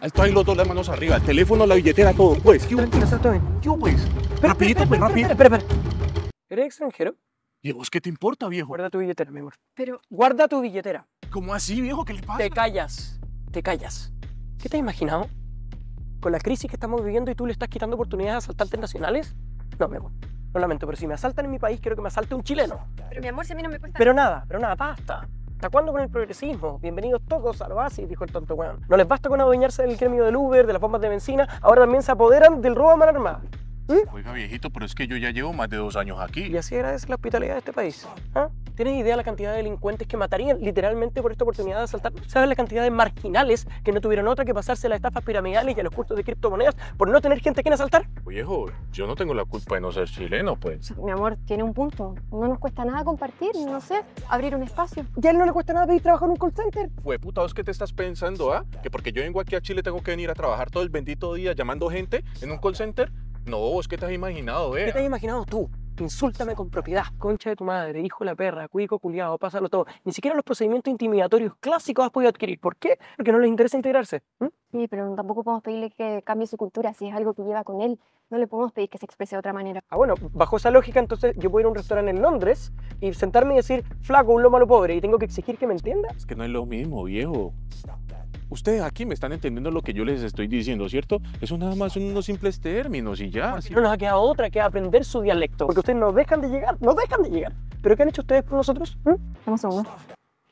Esto ahí los dos las manos arriba, el teléfono, la billetera, todo. Pues, ¿qué hubo? ¿Qué hubo, pues? Rapidito, pues, rápido. Espera, espera. ¿Eres extranjero? ¿Y vos qué te importa, viejo? Guarda tu billetera, mi amor. Pero... Guarda tu billetera. ¿Cómo así, viejo? ¿Qué le pasa? Te callas, te callas. ¿Qué te has imaginado? Con la crisis que estamos viviendo y tú le estás quitando oportunidades a asaltantes nacionales. No, mi amor. Lo lamento, pero si me asaltan en mi país, quiero que me asalte un chileno. Pero mi amor, si a mí no me cuesta... Pero nada, pero nada, basta. ¿Hasta cuándo con el progresismo? Bienvenidos todos a la dijo el tonto weón. No les basta con adueñarse del gremio del Uber, de las bombas de benzina, ahora también se apoderan del robo a mano armada. ¿Mm? Oiga, viejito, pero es que yo ya llevo más de dos años aquí. Y así agradece la hospitalidad de este país. ¿Ah? tienes idea de la cantidad de delincuentes que matarían literalmente por esta oportunidad de asaltar? ¿Sabes la cantidad de marginales que no tuvieron otra que pasarse a las estafas piramidales y a los cursos de criptomonedas por no tener gente a quien asaltar? Viejo, yo no tengo la culpa de no ser chileno, pues. Mi amor, tiene un punto. No nos cuesta nada compartir, no sé, abrir un espacio. Y a él no le cuesta nada pedir trabajo en un call center. Fue puta, ¿qué te estás pensando, ah? Que porque yo vengo aquí a Chile tengo que venir a trabajar todo el bendito día llamando gente en un call center. No, vos, que te has imaginado, eh? ¿Qué te has imaginado tú? insúltame con propiedad, concha de tu madre, hijo de la perra, cuico, culiado, pásalo todo. Ni siquiera los procedimientos intimidatorios clásicos has podido adquirir. ¿Por qué? Porque no les interesa integrarse. Sí, pero tampoco podemos pedirle que cambie su cultura si es algo que lleva con él. No le podemos pedir que se exprese de otra manera. Ah, bueno, bajo esa lógica, entonces yo voy a ir a un restaurante en Londres y sentarme y decir, flaco, un lo malo pobre, y tengo que exigir que me entienda. Es que no es lo mismo, viejo. Ustedes aquí me están entendiendo lo que yo les estoy diciendo, ¿cierto? Eso nada más son unos simples términos y ya. No nos ha quedado otra que aprender su dialecto, porque ustedes nos dejan de llegar, nos dejan de llegar. ¿Pero qué han hecho ustedes por nosotros? ¿Mm? Vamos a ver.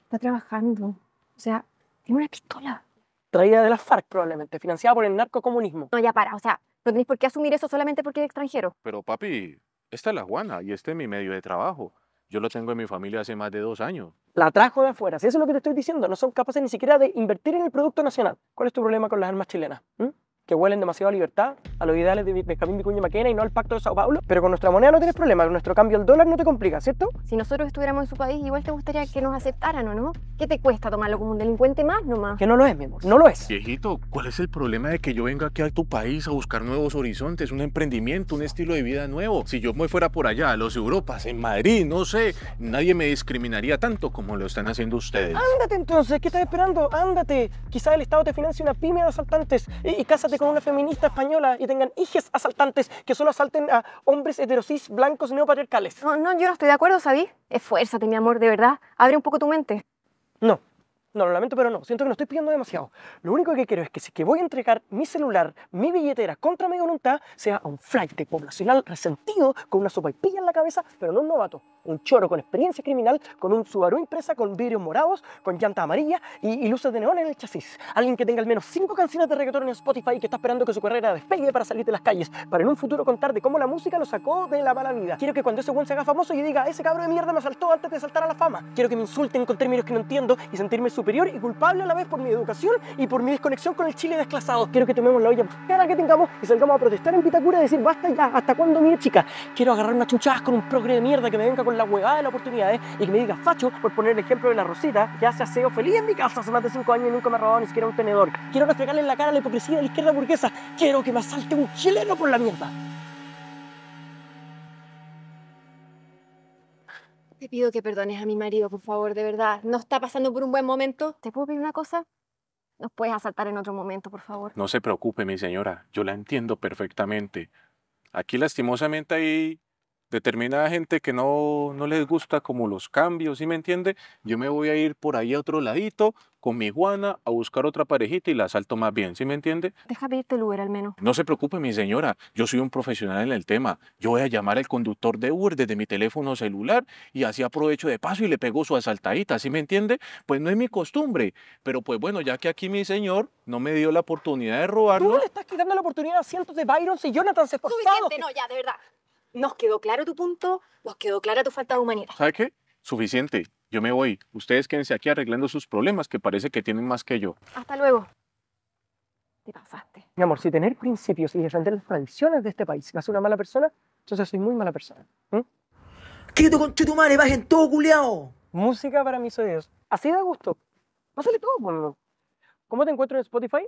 Está trabajando. O sea, tiene una pistola. Traída de las FARC probablemente, financiada por el narcocomunismo. No, ya para, o sea, no tenéis por qué asumir eso solamente porque es extranjero. Pero papi, esta es la Juana y este es mi medio de trabajo. Yo lo tengo en mi familia hace más de dos años. La trajo de afuera. Si eso es lo que te estoy diciendo, no son capaces ni siquiera de invertir en el producto nacional. ¿Cuál es tu problema con las armas chilenas? ¿Mm? que huelen demasiado a libertad, a los ideales de Benjamín Vicuña Maquena y no al pacto de Sao Paulo. Pero con nuestra moneda no tienes problema, con nuestro cambio al dólar no te complica, ¿cierto? Si nosotros estuviéramos en su país, igual te gustaría que nos aceptaran, ¿o no? ¿Qué te cuesta tomarlo como un delincuente más nomás? Que no lo es, mi amor, no lo es. Viejito, ¿cuál es el problema de que yo venga aquí a tu país a buscar nuevos horizontes, un emprendimiento, un estilo de vida nuevo? Si yo me fuera por allá, a los Europas, en Madrid, no sé, nadie me discriminaría tanto como lo están haciendo ustedes. Ándate entonces, ¿qué estás esperando? Ándate. Quizás el Estado te financie una pyme de asaltantes y, y cásate con una feminista española y tengan hijes asaltantes que solo asalten a hombres heterosís blancos neopatriarcales. No, no, yo no estoy de acuerdo, Sabi. Esfuérzate, mi amor, de verdad. Abre un poco tu mente. No, no, lo lamento, pero no. Siento que no estoy pidiendo demasiado. Lo único que quiero es que si que voy a entregar mi celular, mi billetera contra mi voluntad, sea a un flight de poblacional resentido con una sopa y pilla en la cabeza, pero no un novato un choro con experiencia criminal, con un Subaru impresa, con vidrios morados, con llanta amarilla y, luces de neón en el chasis. Alguien que tenga al menos cinco canciones de reggaetón en Spotify y que está esperando que su carrera despegue para salir de las calles, para en un futuro contar de cómo la música lo sacó de la mala vida. Quiero que cuando ese buen se haga famoso y diga, ese cabro de mierda me saltó antes de saltar a la fama. Quiero que me insulten con términos que no entiendo y sentirme superior y culpable a la vez por mi educación y por mi desconexión con el Chile desclasado. Quiero que tomemos la olla cara que tengamos y salgamos a protestar en Pitacura y decir, basta ya, ¿hasta cuándo, mire chica? Quiero agarrar unas chuchadas con un progre de mierda que me venga con la la huevada de las oportunidades ¿eh? y que me diga facho por poner el ejemplo de la Rosita que hace aseo feliz en mi casa hace más de cinco años y nunca me ha robado ni siquiera un tenedor. Quiero reflejarle en la cara la hipocresía de la izquierda burguesa. Quiero que me asalte un chileno por la mierda. Te pido que perdones a mi marido, por favor, de verdad. No está pasando por un buen momento. ¿Te puedo pedir una cosa? ¿Nos puedes asaltar en otro momento, por favor? No se preocupe, mi señora. Yo la entiendo perfectamente. Aquí, lastimosamente, hay determinada gente que no, no les gusta como los cambios, ¿sí me entiende? Yo me voy a ir por ahí a otro ladito con mi Juana a buscar otra parejita y la salto más bien, ¿sí me entiende? deja irte el Uber al menos. No se preocupe, mi señora, yo soy un profesional en el tema. Yo voy a llamar al conductor de Uber desde mi teléfono celular y así aprovecho de paso y le pegó su asaltadita, ¿sí me entiende? Pues no es mi costumbre, pero pues bueno, ya que aquí mi señor no me dio la oportunidad de robarlo. Tú no le estás quitando la oportunidad a cientos de Byron y Jonathan esforzados. Suficiente, no, ya, de verdad. Nos quedó claro tu punto, nos quedó clara tu falta de humanidad. ¿Sabes qué? Suficiente. Yo me voy. Ustedes quédense aquí arreglando sus problemas, que parece que tienen más que yo. Hasta luego. Te pasaste. Mi amor, si tener principios y defender las tradiciones de este país me hace una mala persona, entonces soy muy mala persona. qué Quieto con tu madre, en todo, culeado. Música para mis oídos. Así da gusto. Pásale todo, no. ¿Cómo te encuentro en Spotify?